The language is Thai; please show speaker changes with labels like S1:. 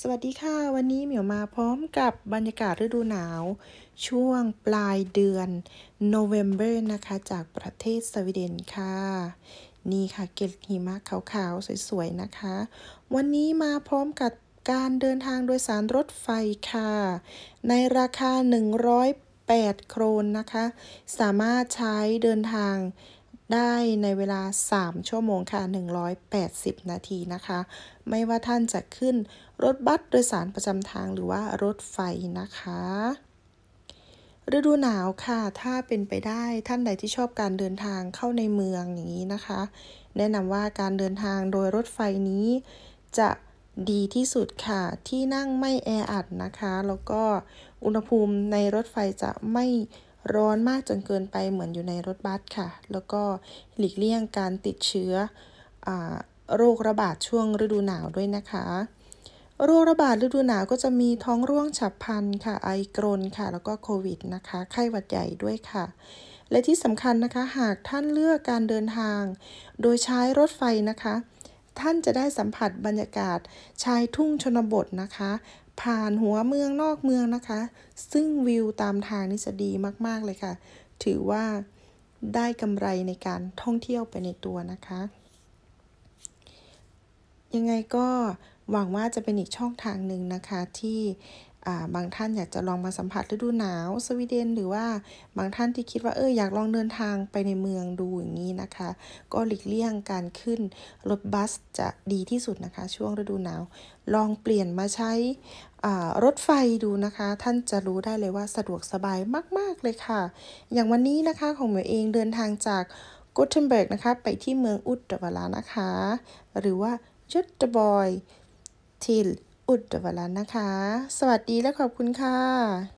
S1: สวัสดีค่ะวันนี้เหมียวมาพร้อมกับบรรยากาศฤดูหนาว ช่วงปลายเดือนโนเวมเบอร์นะคะ จากประเทศสวีเดนค่ะ นี่ค่ะเกล็ดหิมะขาวๆสวยๆ นะคะ วันนี้มาพร้อมกับการเดินทางโดยสารรถไฟค่ะ ในราคา 108 โครนนะคะ สามารถใช้เดินทางได้ในเวลา 3 ชั่วโมงค่ะ 180 นาทีนะคะ ไม่ว่าท่านจะขึ้นรถบัสโดยสารประจำทางหรือว่ารถไฟนะคะ ฤดูหนาวค่ะ ถ้าเป็นไปได้ท่านใดที่ชอบการเดินทางเข้าในเมืองอย่างนี้นะคะ แนะนำว่าการเดินทางโดยรถไฟนี้จะดีที่สุดค่ะ ที่นั่งไม่แออัดนะคะ แล้วก็อุณหภูมิในรถไฟจะไม่ร้อนมากจนเกินไปเหมือนอยู่ในรถบัสค่ะ แล้วก็หลีกเลี่ยงการติดเชื้ออโรคระบาดช่วงฤดูหนาวด้วยนะคะ โรคระบาดฤดูหนาวก็จะมีท้องร่วงฉับพลันค่ะไอกรนค่ะ แล้วก็โควิดนะคะ ไข้หวัดใหญ่ด้วยค่ะ และที่สำคัญนะคะ หากท่านเลือกการเดินทาง โดยใช้รถไฟนะคะ ท่านจะได้สัมผัสบรรยากาศชายทุ่งชนบทนะคะผ่านหัวเมืองนอกเมืองนะคะ ซึ่งวิวตามทางนี่จะดีมากๆ เลยค่ะ ถือว่าได้กำไรในการท่องเที่ยวไปในตัวนะคะ ยังไงก็หวังว่าจะเป็นอีกช่องทางหนึ่งนะคะที่บางท่านอยากจะลองมาสัมผัสฤดูหนาวสวีเดน หรือว่าบางท่านที่คิดว่าเอออยากลองเดินทางไปในเมืองดูอย่างนี้นะคะ ก็หลีกเลี่ยงการขึ้นรถบัสจะดีที่สุดนะคะ ช่วงฤดูหนาว ลองเปลี่ยนมาใช้รถไฟดูนะคะ ท่านจะรู้ได้เลยว่าสะดวกสบายมากๆเลยค่ะอย่างวันนี้นะคะของเหมียวเองเดินทางจากกุตเทนเบิร์กนะคะไปที่เมืองอุตตวาลานะคะหรือว่ายุตบอยทิลอุดวลันนะคะ สวัสดีและขอบคุณค่ะ